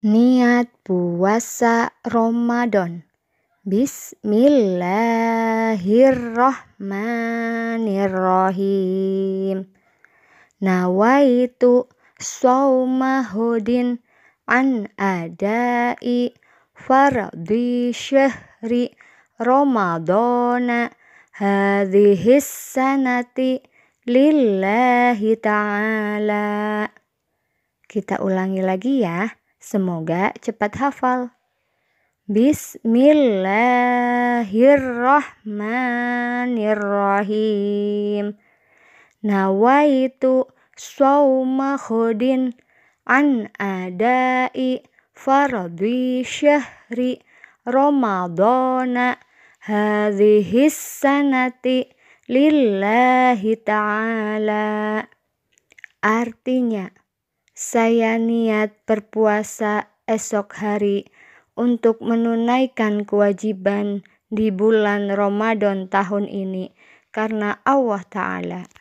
Niat puasa Ramadan. Bismillahirrahmanirrahim. Nawaitu saumahudin an adai faradhi syahri Ramadana hadhis sanati lillahi ta'ala. Kita ulangi lagi ya. Semoga cepat hafal. Bismillahirrahmanirrahim. Nawaitu sawma khudin an adai faradhi syahri Ramadana hadhihi sanati lillahi ta'ala. Artinya, saya niat berpuasa esok hari untuk menunaikan kewajiban di bulan Ramadan tahun ini karena Allah Ta'ala.